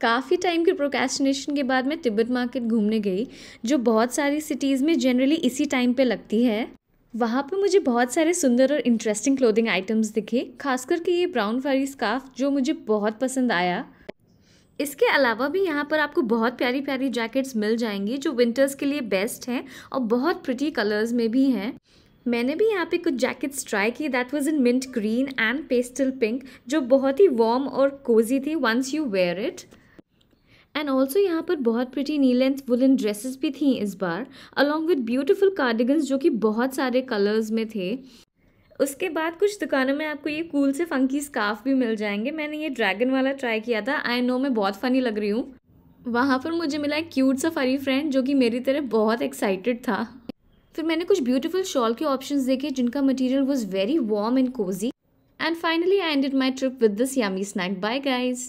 काफ़ी टाइम के प्रोकेस्टिनेशन के बाद मैं तिब्बत मार्केट घूमने गई जो बहुत सारी सिटीज़ में जनरली इसी टाइम पे लगती है वहाँ पे मुझे बहुत सारे सुंदर और इंटरेस्टिंग क्लोथिंग आइटम्स दिखे खास करके ये ब्राउन फरी स्काफ जो मुझे बहुत पसंद आया इसके अलावा भी यहाँ पर आपको बहुत प्यारी प्यारी जैकेट्स मिल जाएंगी जो विंटर्स के लिए बेस्ट हैं और बहुत प्रिटी कलर्स में भी हैं मैंने भी यहाँ पे कुछ जैकेट्स ट्राई की that was in mint green and pastel pink जो बहुत ही वार्म और कोजी थी once you wear it and also यहाँ पर बहुत pretty knee length woollen dresses भी थी इस बार अलॉन्ग विद ब्यूटिफुल कार्डिगन्स जो कि बहुत सारे कलर्स में थे उसके बाद कुछ दुकानों में आपको ये कूल से फंकी स्काफ भी मिल जाएंगे मैंने ये ड्रैगन वाला ट्राई किया था आई नो मैं बहुत फ़नी लग रही हूँ वहाँ पर मुझे मिला एक क्यूट सा फरी फ्रेंड जो कि मेरी तरह बहुत एक्साइटेड था फिर मैंने कुछ ब्यूटीफुल शॉल के ऑप्शंस देखे जिनका material was very warm and cosy and finally I ended my trip with this yummy snack bye guys